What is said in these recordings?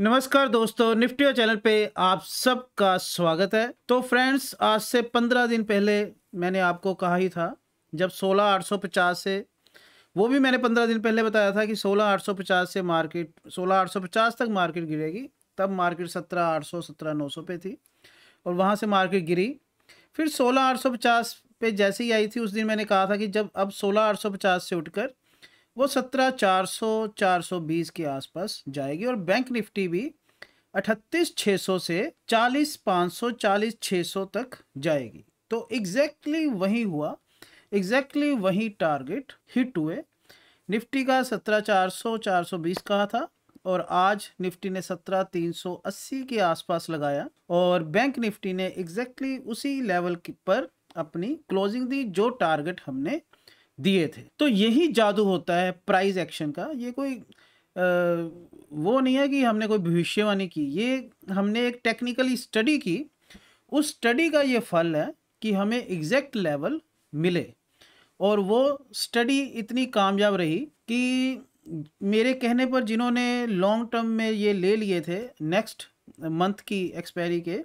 नमस्कार दोस्तों निफ्टियो चैनल पे आप सबका स्वागत है तो फ्रेंड्स आज से पंद्रह दिन पहले मैंने आपको कहा ही था जब सोलह आठ सौ पचास से वो भी मैंने पंद्रह दिन पहले बताया था कि सोलह आठ सौ पचास से मार्केट सोलह आठ सौ पचास तक मार्केट गिरेगी तब मार्केट सत्रह आठ सौ सत्रह नौ सौ पे थी और वहाँ से मार्केट गिरी फिर सोलह आठ सौ पचास पे जैसे ही आई थी उस दिन मैंने कहा था कि जब अब सोलह आठ सौ पचास से उठकर वो सत्रह चार सौ चार सौ बीस के आसपास जाएगी और बैंक निफ्टी भी अठतीस छः सौ से चालीस पाँच सौ चालीस छः सौ तक जाएगी तो एग्जैक्टली exactly वही हुआ एग्जैक्टली exactly वही टारगेट हिट हुए निफ्टी का सत्रह चार सौ चार सौ बीस कहा था और आज निफ्टी ने सत्रह तीन सौ अस्सी के आसपास लगाया और बैंक निफ्टी ने एग्जैक्टली exactly उसी लेवल पर अपनी क्लोजिंग दी जो टारगेट हमने दिए थे तो यही जादू होता है प्राइस एक्शन का ये कोई आ, वो नहीं है कि हमने कोई भविष्यवाणी की ये हमने एक टेक्निकली स्टडी की उस स्टडी का ये फल है कि हमें एग्जैक्ट लेवल मिले और वो स्टडी इतनी कामयाब रही कि मेरे कहने पर जिन्होंने लॉन्ग टर्म में ये ले लिए थे नेक्स्ट मंथ की एक्सपायरी के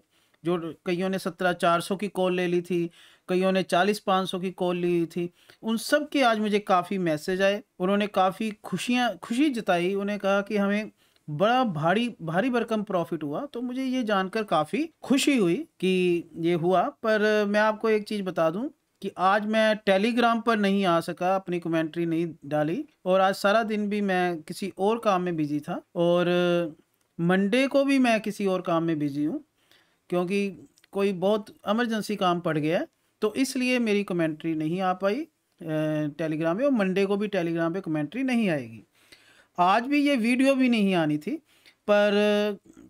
जो कईयों ने सत्रह चार सौ की कॉल ले ली थी कईयों ने चालीस पाँच सौ की कॉल ली थी उन सब के आज मुझे काफ़ी मैसेज आए उन्होंने काफ़ी खुशियाँ खुशी जताई उन्हें कहा कि हमें बड़ा भारी भारी भरकम प्रॉफिट हुआ तो मुझे ये जानकर काफ़ी खुशी हुई कि ये हुआ पर मैं आपको एक चीज़ बता दूं कि आज मैं टेलीग्राम पर नहीं आ सका अपनी कमेंट्री नहीं डाली और आज सारा दिन भी मैं किसी और काम में बिजी था और मंडे को भी मैं किसी और काम में बिजी हूँ क्योंकि कोई बहुत इमरजेंसी काम पड़ गया है तो इसलिए मेरी कमेंट्री नहीं आ पाई टेलीग्राम पे और मंडे को भी टेलीग्राम पे कमेंट्री नहीं आएगी आज भी ये वीडियो भी नहीं आनी थी पर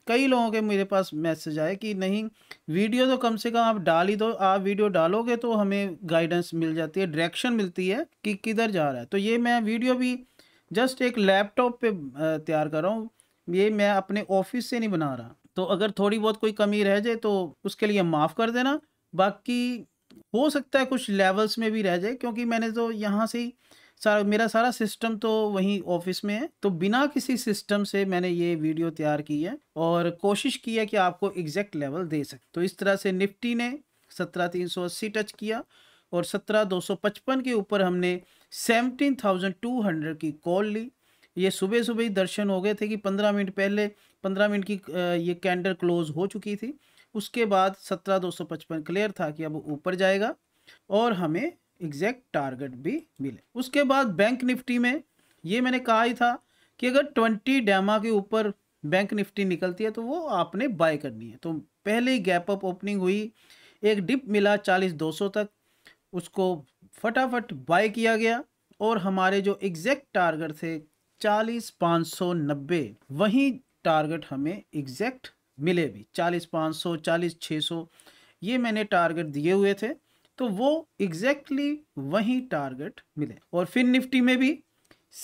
कई लोगों के मेरे पास मैसेज आए कि नहीं वीडियो तो कम से कम आप डाल ही दो आप वीडियो डालोगे तो हमें गाइडेंस मिल जाती है डायरेक्शन मिलती है कि किधर जा रहा है तो ये मैं वीडियो भी जस्ट एक लैपटॉप पे तैयार कर रहा हूँ ये मैं अपने ऑफिस से नहीं बना रहा तो अगर थोड़ी बहुत कोई कमी रह जाए तो उसके लिए माफ़ कर देना बाकी हो सकता है कुछ लेवल्स में भी रह जाए क्योंकि मैंने तो यहाँ से ही सारा मेरा सारा सिस्टम तो वहीं ऑफिस में है तो बिना किसी सिस्टम से मैंने ये वीडियो तैयार की है और कोशिश की है कि आपको एग्जैक्ट लेवल दे सके तो इस तरह से निफ्टी ने सत्रह तीन सौ अस्सी टच किया और सत्रह दो सौ पचपन के ऊपर हमने सेवनटीन थाउजेंड टू हंड्रेड की कॉल ली ये सुबह सुबह ही दर्शन हो गए थे कि पंद्रह मिनट पहले पंद्रह मिनट की ये कैंडल क्लोज हो चुकी थी उसके बाद सत्रह दो सौ पचपन क्लियर था कि अब ऊपर जाएगा और हमें एग्जैक्ट टारगेट भी मिले उसके बाद बैंक निफ्टी में ये मैंने कहा ही था कि अगर ट्वेंटी डैमा के ऊपर बैंक निफ्टी निकलती है तो वो आपने बाय करनी है तो पहले ही गैप अप ओपनिंग हुई एक डिप मिला चालीस दो सौ तक उसको फटाफट बाय किया गया और हमारे जो एग्जैक्ट टारगेट थे चालीस पाँच सौ नब्बे वहीं टारगेट हमें एग्जैक्ट मिले भी चालीस पाँच सौ चालीस छः सौ ये मैंने टारगेट दिए हुए थे तो वो एग्जैक्टली exactly वही टारगेट मिले और फिर निफ्टी में भी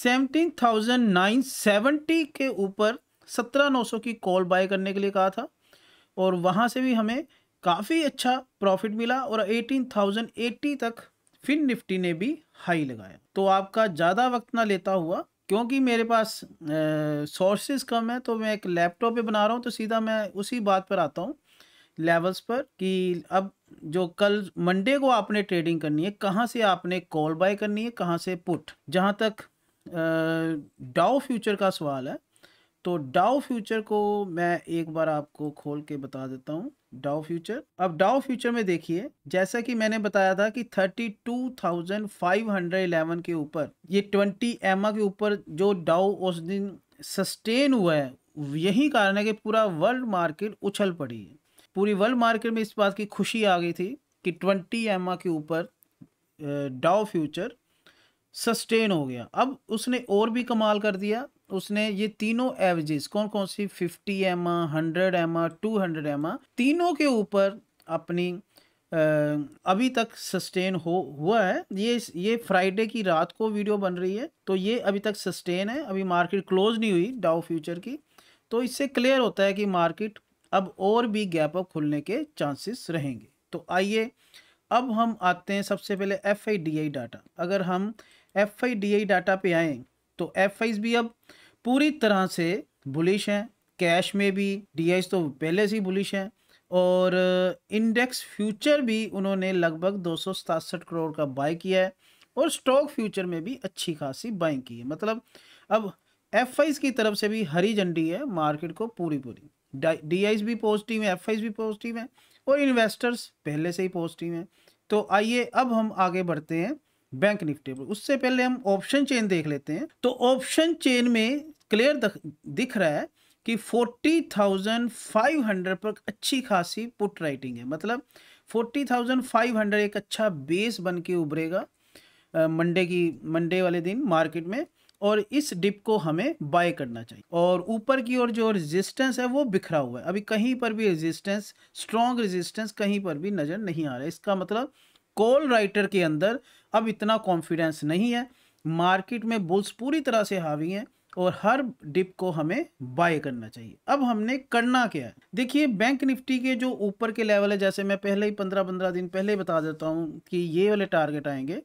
सेवनटीन थाउजेंड नाइन सेवेंटी के ऊपर सत्रह नौ सौ की कॉल बाय करने के लिए कहा था और वहाँ से भी हमें काफ़ी अच्छा प्रॉफिट मिला और एटीन थाउजेंड एट्टी तक फिन निफ्टी ने भी हाई लगाया तो आपका ज़्यादा वक्त ना लेता हुआ क्योंकि मेरे पास सोर्सेज कम है तो मैं एक लैपटॉप पे बना रहा हूँ तो सीधा मैं उसी बात पर आता हूँ लेवल्स पर कि अब जो कल मंडे को आपने ट्रेडिंग करनी है कहाँ से आपने कॉल बाय करनी है कहाँ से पुट जहाँ तक डाओ फ्यूचर का सवाल है तो डाओ फ्यूचर को मैं एक बार आपको खोल के बता देता हूँ डाओ फ्यूचर अब डाओ फ्यूचर में देखिए जैसा कि मैंने बताया था कि 32,511 के ऊपर ये 20 एम के ऊपर जो डाओ उस दिन सस्टेन हुआ है यही कारण है कि पूरा वर्ल्ड मार्केट उछल पड़ी है पूरी वर्ल्ड मार्केट में इस बात की खुशी आ गई थी कि 20 एम के ऊपर डाओ फ्यूचर सस्टेन हो गया अब उसने और भी कमाल कर दिया उसने ये तीनों एवरेजेस कौन कौन सी फिफ्टी एम हंड्रेड एम आ टू हंड्रेड एम तीनों के ऊपर अपनी अभी तक सस्टेन हो हुआ है ये ये फ्राइडे की रात को वीडियो बन रही है तो ये अभी तक सस्टेन है अभी मार्केट क्लोज नहीं हुई डाउ फ्यूचर की तो इससे क्लियर होता है कि मार्केट अब और भी गैप अप खुलने के चांसेस रहेंगे तो आइए अब हम आते हैं सबसे पहले एफ डाटा अगर हम एफ डाटा पे आएँ तो एफ आईज भी अब पूरी तरह से बुलिश हैं कैश में भी डी आईज तो पहले से ही बुलिश हैं और इंडेक्स uh, फ्यूचर भी उन्होंने लगभग दो करोड़ का बाय किया है और स्टॉक फ्यूचर में भी अच्छी खासी बाइंग की है मतलब अब एफ की तरफ से भी हरी झंडी है मार्केट को पूरी पूरी डी आईज भी पॉजिटिव है एफ भी पॉजिटिव है और इन्वेस्टर्स पहले से ही पॉजिटिव हैं तो आइए अब हम आगे बढ़ते हैं बैंक निफ्टी पर उससे पहले हम ऑप्शन चेन देख लेते हैं तो ऑप्शन चेन में क्लियर दिख रहा है कि 40,500 पर अच्छी खासी पुट राइटिंग है मतलब 40,500 एक अच्छा बेस बन के उभरेगा मंडे की मंडे वाले दिन मार्केट में और इस डिप को हमें बाय करना चाहिए और ऊपर की ओर जो रेजिस्टेंस है वो बिखरा हुआ है अभी कहीं पर भी रेजिस्टेंस स्ट्रॉन्ग रेजिस्टेंस कहीं पर भी नज़र नहीं आ रहा है इसका मतलब कॉल राइटर के अंदर अब इतना कॉन्फिडेंस नहीं है मार्केट में बुल्स पूरी तरह से हावी हैं और हर डिप को हमें बाय करना चाहिए अब हमने करना क्या है देखिए बैंक निफ्टी के जो ऊपर के लेवल है जैसे मैं पहले ही पंद्रह पंद्रह दिन पहले ही बता देता हूँ कि ये वाले टारगेट आएंगे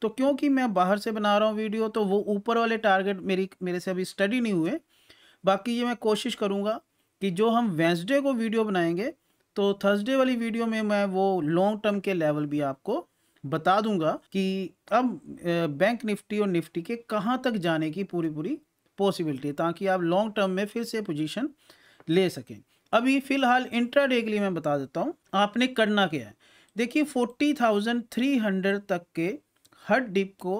तो क्योंकि मैं बाहर से बना रहा हूँ वीडियो तो वो ऊपर वाले टारगेट मेरी मेरे से अभी स्टडी नहीं हुए बाकी ये मैं कोशिश करूँगा कि जो हम वेंसडे को वीडियो बनाएंगे तो थर्सडे वाली वीडियो में मैं वो लॉन्ग टर्म के लेवल भी आपको बता दूंगा कि अब बैंक निफ्टी और निफ्टी के कहाँ तक जाने की पूरी पूरी पॉसिबिलिटी है ताकि आप लॉन्ग टर्म में फिर से पोजीशन ले सकें अभी फ़िलहाल इंट्रा के लिए मैं बता देता हूँ आपने करना क्या है देखिए फोर्टी थाउजेंड थ्री हंड्रेड तक के हर डिप को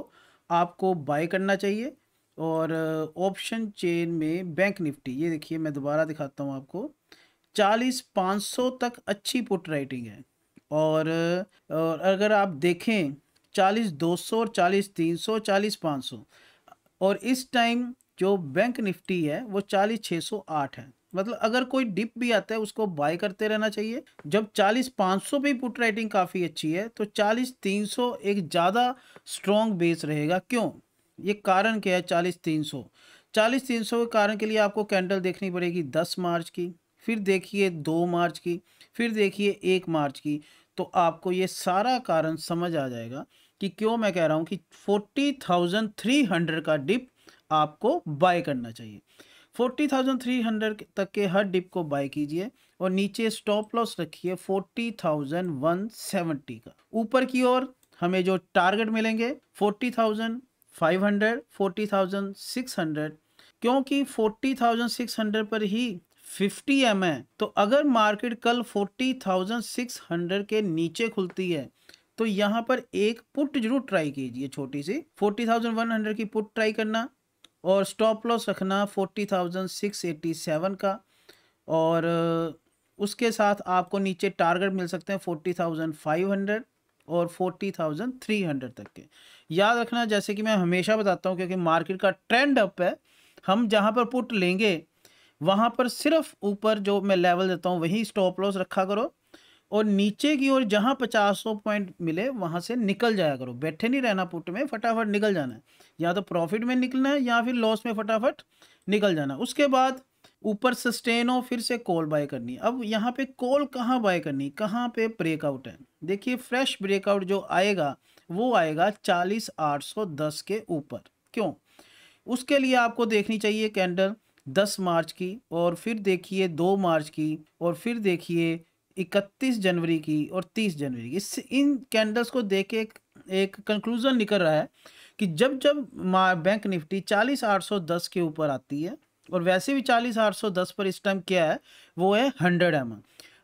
आपको बाय करना चाहिए और ऑप्शन चेन में बैंक निफ्टी ये देखिए मैं दोबारा दिखाता हूँ आपको चालीस पाँच सौ तक अच्छी पुट राइटिंग है और, और अगर आप देखें चालीस दो सौ और चालीस तीन सौ चालीस पाँच सौ और इस टाइम जो बैंक निफ्टी है वो चालीस छः सौ आठ है मतलब अगर कोई डिप भी आता है उसको बाय करते रहना चाहिए जब चालीस पाँच सौ पे पुट राइटिंग काफ़ी अच्छी है तो चालीस तीन सौ एक ज़्यादा स्ट्रॉन्ग बेस रहेगा क्यों ये कारण क्या है चालीस तीन सौ चालीस तीन सौ के कारण के लिए आपको कैंडल देखनी पड़ेगी दस मार्च की फिर देखिए दो मार्च की फिर देखिए एक मार्च की तो आपको ये सारा कारण समझ आ जाएगा कि क्यों मैं कह रहा हूँ कि फोर्टी थाउजेंड थ्री हंड्रेड का डिप आपको बाय करना चाहिए फोर्टी थाउजेंड थ्री हंड्रेड तक के हर डिप को बाय कीजिए और नीचे स्टॉप लॉस रखिए फोर्टी थाउजेंड वन सेवेंटी का ऊपर की ओर हमें जो टारगेट मिलेंगे forty thousand five hundred forty thousand six hundred क्योंकि फोर्टी थाउजेंड सिक्स हंड्रेड पर ही फिफ्टी एम है तो अगर मार्केट कल फोर्टी थाउजेंड सिक्स हंड्रेड के नीचे खुलती है तो यहाँ पर एक पुट जरूर ट्राई कीजिए छोटी सी फोर्टी थाउजेंड वन हंड्रेड की पुट ट्राई करना और स्टॉप लॉस रखना forty thousand six eighty seven का और उसके साथ आपको नीचे टारगेट मिल सकते हैं फोर्टी थाउजेंड फाइव हंड्रेड और फोर्टी थाउजेंड थ्री हंड्रेड तक के याद रखना जैसे कि मैं हमेशा बताता हूँ क्योंकि मार्केट का ट्रेंड अप है हम जहाँ पर पुट लेंगे वहाँ पर सिर्फ ऊपर जो मैं लेवल देता हूँ वही स्टॉप लॉस रखा करो और नीचे की ओर जहाँ पचास सौ पॉइंट मिले वहाँ से निकल जाया करो बैठे नहीं रहना पुट में फटाफट निकल जाना है या तो प्रॉफिट में निकलना है या फिर लॉस में फटाफट निकल जाना उसके बाद ऊपर सस्टेन हो फिर से कॉल बाय करनी अब यहाँ पे कॉल कहाँ बाय करनी कहाँ पे ब्रेकआउट है देखिए फ्रेश ब्रेकआउट जो आएगा वो आएगा चालीस आठ सौ दस के ऊपर क्यों उसके लिए आपको देखनी चाहिए कैंडल दस मार्च की और फिर देखिए दो मार्च की और फिर देखिए इकतीस जनवरी की और तीस जनवरी की इस इन कैंडल्स को देख के एक कंक्लूज़न निकल रहा है कि जब जब बैंक निफ्टी चालीस आठ सौ दस के ऊपर आती है और वैसे भी चालीस आठ सौ दस पर इस टाइम क्या है वो है हंड्रेड एम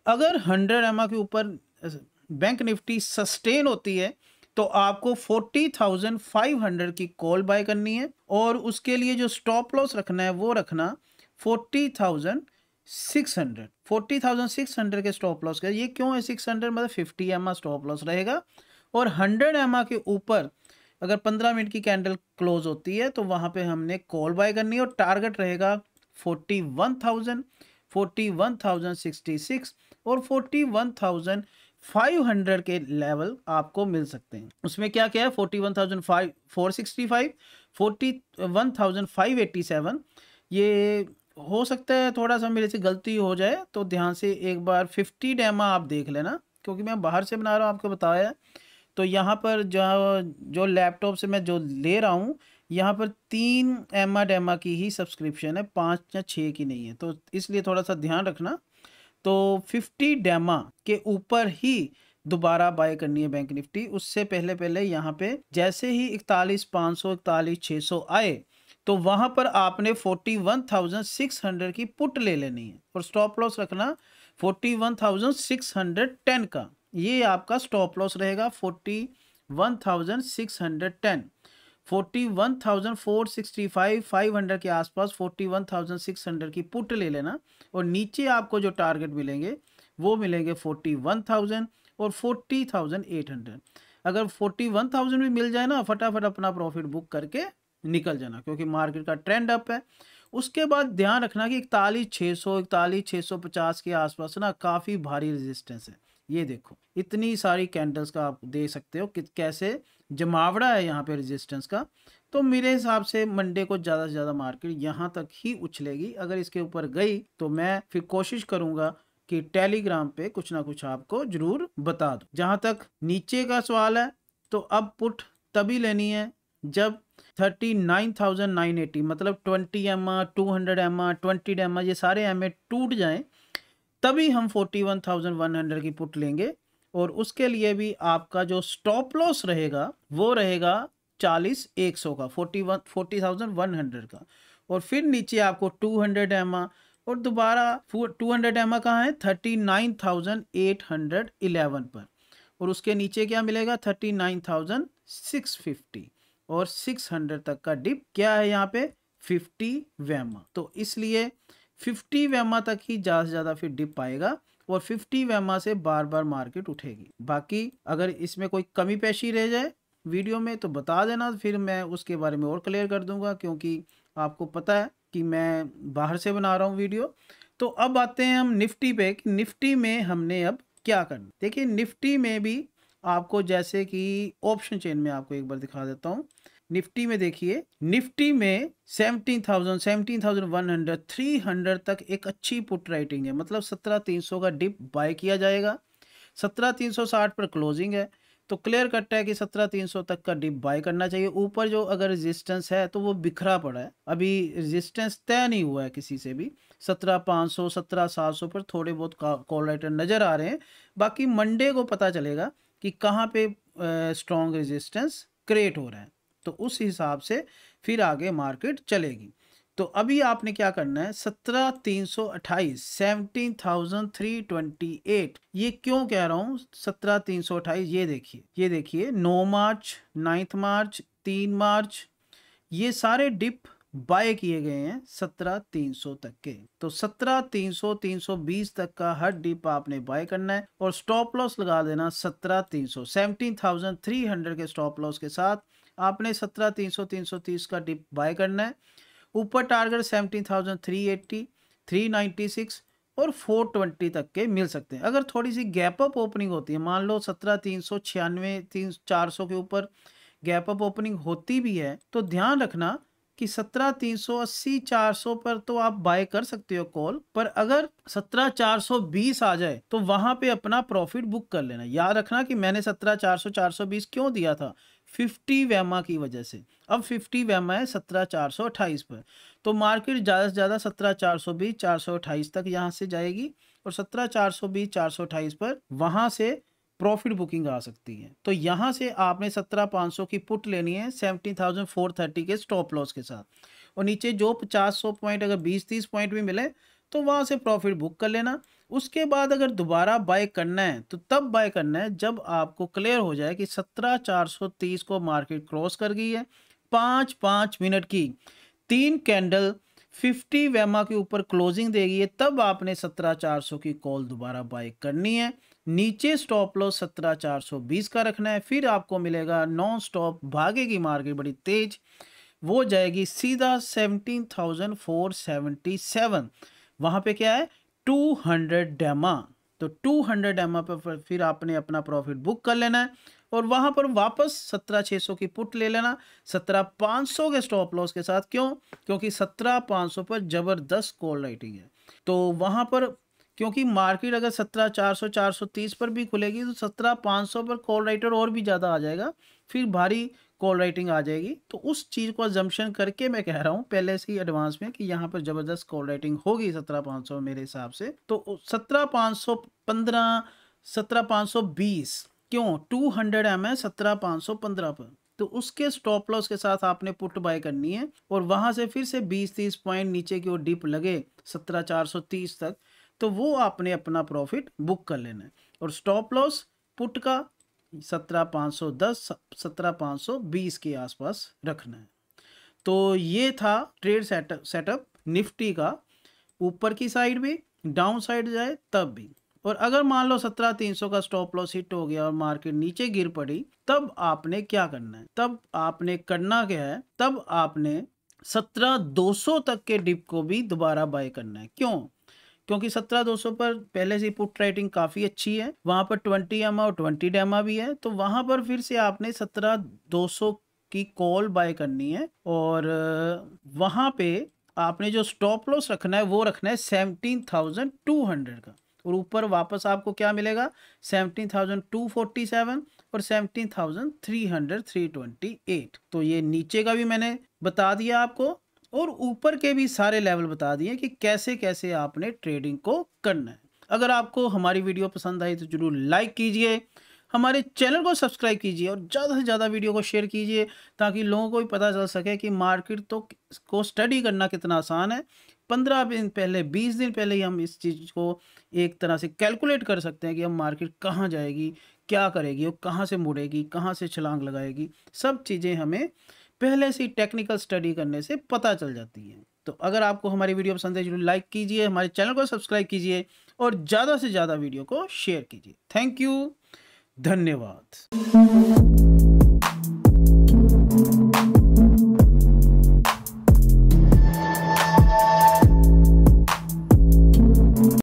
अगर हंड्रेड एम के ऊपर बैंक निफ्टी सस्टेन होती है तो आपको 40,500 की कॉल बाय करनी है और उसके लिए जो स्टॉप लॉस रखना है वो रखना थाउजेंड सिक्स 40,600 के स्टॉप लॉस का ये क्यों है 600 मतलब 50 एम स्टॉप लॉस रहेगा और 100 एम के ऊपर अगर 15 मिनट की कैंडल क्लोज होती है तो वहाँ पे हमने कॉल बाय करनी है और टारगेट रहेगा 41,000 41,066 और थाउजेंड 500 के लेवल आपको मिल सकते हैं उसमें क्या क्या है forty one thousand five four sixty five forty one thousand five eighty seven ये हो सकता है थोड़ा सा मेरे से गलती हो जाए तो ध्यान से एक बार फिफ्टी डैमा आप देख लेना क्योंकि मैं बाहर से बना रहा हूँ आपको बताया तो यहाँ पर जो जो लैपटॉप से मैं जो ले रहा हूँ यहाँ पर तीन एमा डैमा की ही सब्सक्रिप्शन है पाँच या छः की नहीं है तो इसलिए थोड़ा सा ध्यान रखना तो 50 डैमा के ऊपर ही दोबारा बाय करनी है बैंक निफ्टी उससे पहले पहले यहाँ पे जैसे ही इकतालीस पाँच सौ इकतालीस छः सौ आए तो वहाँ पर आपने forty one thousand six hundred की पुट ले लेनी है और स्टॉप लॉस रखना forty one thousand six hundred ten का ये आपका स्टॉप लॉस रहेगा forty one thousand six hundred ten forty one thousand four sixty five five hundred के आसपास forty one thousand six hundred की पुट ले लेना और नीचे आपको जो टारगेट मिलेंगे वो मिलेंगे फोर्टी वन थाउजेंड और फोर्टी थाउजेंड एट हंड्रेड अगर फोर्टी वन थाउजेंड भी मिल जाए ना फटाफट अपना प्रॉफिट बुक करके निकल जाना क्योंकि मार्केट का ट्रेंड अप है उसके बाद ध्यान रखना कि इकतालीस छः सौ इकतालीस छः सौ पचास के आसपास ना काफ़ी भारी रेजिस्टेंस है ये देखो इतनी सारी कैंडल्स का आप दे सकते हो कि कैसे जमावड़ा है यहाँ पे रेजिस्टेंस का तो मेरे हिसाब से मंडे को ज़्यादा से ज़्यादा मार्केट यहाँ तक ही उछलेगी अगर इसके ऊपर गई तो मैं फिर कोशिश करूँगा कि टेलीग्राम पे कुछ ना कुछ आपको ज़रूर बता दूँ जहाँ तक नीचे का सवाल है तो अब पुट तभी लेनी है जब thirty nine nine thousand eighty मतलब twenty M two hundred M 20 M ये सारे एम ए टूट जाएँ तभी हम forty one thousand one hundred की पुट लेंगे और उसके लिए भी आपका जो स्टॉप लॉस रहेगा वो रहेगा चालीस एक सौ का forty one forty thousand one hundred का और फिर नीचे आपको टू हंड्रेड एमा और दोबारा टू हंड्रेड एमा कहाँ है thirty nine thousand eight hundred eleven पर और उसके नीचे क्या मिलेगा thirty nine thousand six fifty और सिक्स हंड्रेड तक का डिप क्या है यहाँ पे फिफ्टी वैमा तो इसलिए फिफ्टी वैमा तक ही ज़्यादा से ज़्यादा फिर डिप आएगा और फिफ्टी वैमा से बार बार मार्केट उठेगी बाकी अगर इसमें कोई कमी पेशी रह जाए वीडियो में तो बता देना फिर मैं उसके बारे में और क्लियर कर दूंगा क्योंकि आपको पता है कि मैं बाहर से बना रहा हूँ वीडियो तो अब आते हैं हम निफ्टी पे कि निफ्टी में हमने अब क्या करना देखिए निफ्टी में भी आपको जैसे कि ऑप्शन चेन में आपको एक बार दिखा देता हूँ निफ्टी में देखिए निफ्टी में seventeen thousand seventeen thousand one hundred three hundred तक एक अच्छी पुट राइटिंग है मतलब सत्रह तीन सौ का डिप बाय किया जाएगा सत्रह तीन सौ साठ पर क्लोजिंग है तो क्लियर कट है कि सत्रह तीन सौ तक का डिप बाय करना चाहिए ऊपर जो अगर रेजिस्टेंस है तो वो बिखरा पड़ा है अभी रेजिस्टेंस तय नहीं हुआ है किसी से भी सत्रह पाँच सौ सत्रह सात सौ पर थोड़े बहुत कॉल राइटर नज़र आ रहे हैं बाकी मंडे को पता चलेगा कि कहाँ पे स्ट्रॉन्ग रेजिस्टेंस क्रिएट हो रहा है तो उस हिसाब से फिर आगे मार्केट चलेगी तो अभी आपने क्या करना है सत्रह तीन सौ अट्ठाईस seventeen thousand three twenty eight ये क्यों कह रहा हूँ सत्रह तीन सौ अट्ठाईस ये देखिए ये देखिए नौ मार्च नाइन्थ मार्च तीन मार्च ये सारे डिप बाय किए गए हैं सत्रह तीन सौ तक के तो सत्रह तीन सौ तीन सौ बीस तक का हर डिप आपने बाय करना है और स्टॉप लॉस लगा देना सत्रह तीन सौ सेवनटीन थाउजेंड थ्री हंड्रेड के स्टॉप लॉस के साथ आपने सत्रह तीन सौ तीन सौ तीस का डिप बाय करना है ऊपर target seventeen thousand three eighty three ninety six और फोर ट्वेंटी तक के मिल सकते हैं अगर थोड़ी सी गैप अप ओपनिंग होती है मान लो सत्रह तीन सौ छियानवे तीन चार सौ के ऊपर गैप अप ओपनिंग होती भी है तो ध्यान रखना कि सत्रह तीन सौ अस्सी चार सौ पर तो आप बाय कर सकते हो कॉल पर अगर सत्रह चार सौ बीस आ जाए तो वहां पे अपना प्रॉफिट बुक कर लेना याद रखना कि मैंने सत्रह चार सौ चार सौ बीस क्यों दिया था 50 वैमा की वजह से अब 50 वैमा है सत्रह चार सौ अट्ठाईस पर तो मार्केट ज़्यादा से ज़्यादा सत्रह चार सौ बीस चार सौ अट्ठाईस तक यहाँ से जाएगी और सत्रह चार सौ बीस चार सौ अट्ठाईस पर वहाँ से प्रॉफिट बुकिंग आ सकती है तो यहाँ से आपने सत्रह पाँच सौ की पुट लेनी है सेवेंटी थाउजेंड फोर थर्टी के स्टॉप लॉस के साथ और नीचे जो पचास सौ पॉइंट अगर बीस तीस पॉइंट भी मिले तो वहाँ से प्रॉफिट बुक कर लेना उसके बाद अगर दोबारा बाय करना है तो तब बाय करना है जब आपको क्लियर हो जाए कि सत्रह चार सौ तीस को मार्केट क्रॉस कर गई है पाँच पाँच मिनट की तीन कैंडल फिफ्टी वेमा के ऊपर क्लोजिंग देगी है तब आपने सत्रह चार सौ की कॉल दोबारा बाय करनी है नीचे स्टॉप लॉस सत्रह चार सौ बीस का रखना है फिर आपको मिलेगा नॉन स्टॉप भागेगी मार्केट बड़ी तेज वो जाएगी सीधा seventeen thousand four seventy seven वहाँ पे क्या है टू हंड्रेड डेमा तो टू हंड्रेड डेमा पर फिर आपने अपना प्रॉफिट बुक कर लेना है और वहां पर वापस सत्रह छः सौ की पुट ले लेना सत्रह पाँच सौ के स्टॉप लॉस के साथ क्यों क्योंकि सत्रह पाँच सौ पर ज़बरदस्त कॉल राइटिंग है तो वहां पर क्योंकि मार्केट अगर सत्रह चार सौ चार सौ तीस पर भी खुलेगी तो सत्रह पाँच सौ पर कॉल राइटर और भी ज़्यादा आ जाएगा फिर भारी कॉल राइटिंग आ जाएगी तो उस चीज़ को जम्पन करके मैं कह रहा हूँ पहले से ही एडवांस में कि यहाँ पर ज़बरदस्त कॉल राइटिंग होगी सत्रह पाँच सौ मेरे हिसाब से तो सत्रह पाँच सौ पंद्रह सत्रह पाँच सौ बीस क्यों टू हंड्रेड एम है सत्रह पाँच सौ पंद्रह पर तो उसके स्टॉप लॉस के साथ आपने पुट बाय करनी है और वहाँ से फिर से बीस तीस पॉइंट नीचे की ओर डिप लगे सत्रह चार सौ तीस तक तो वो आपने अपना प्रॉफिट बुक कर लेना है और स्टॉप लॉस पुट का सत्रह के आसपास रखना है तो ये था ट्रेड सेटअप सेटअप निफ्टी का ऊपर की साइड भी डाउन साइड जाए तब भी और अगर मान लो सत्रह तीन सौ का स्टॉप लॉस हिट हो गया और मार्केट नीचे गिर पड़ी तब आपने क्या करना है तब आपने करना क्या है तब आपने सत्रह दो सौ तक के डिप को भी दोबारा बाय करना है क्यों क्योंकि सत्रह दो सौ पर पहले से पुट राइटिंग काफ़ी अच्छी है वहां पर ट्वेंटी एम और ट्वेंटी डेमा भी है तो वहां पर फिर से आपने सत्रह दो सौ की कॉल बाय करनी है और वहां पे आपने जो स्टॉप लॉस रखना है वो रखना है सेवनटीन थाउजेंड टू हंड्रेड का और ऊपर वापस आपको क्या मिलेगा seventeen thousand two forty seven और seventeen thousand three hundred three twenty eight तो ये नीचे का भी मैंने बता दिया आपको और ऊपर के भी सारे लेवल बता दिए कि कैसे कैसे आपने ट्रेडिंग को करना है अगर आपको हमारी वीडियो पसंद आई तो ज़रूर लाइक कीजिए हमारे चैनल को सब्सक्राइब कीजिए और ज़्यादा से ज़्यादा वीडियो को शेयर कीजिए ताकि लोगों को भी पता चल सके कि मार्केट तो को स्टडी करना कितना आसान है पंद्रह दिन पहले बीस दिन पहले ही हम इस चीज़ को एक तरह से कैलकुलेट कर सकते हैं कि हम मार्केट कहाँ जाएगी क्या करेगी और कहाँ से मुड़ेगी कहाँ से छलांग लगाएगी सब चीज़ें हमें पहले से टेक्निकल स्टडी करने से पता चल जाती है तो अगर आपको हमारी वीडियो पसंद है जरूर लाइक कीजिए हमारे चैनल को सब्सक्राइब कीजिए और ज़्यादा से ज़्यादा वीडियो को शेयर कीजिए थैंक यू धन्यवाद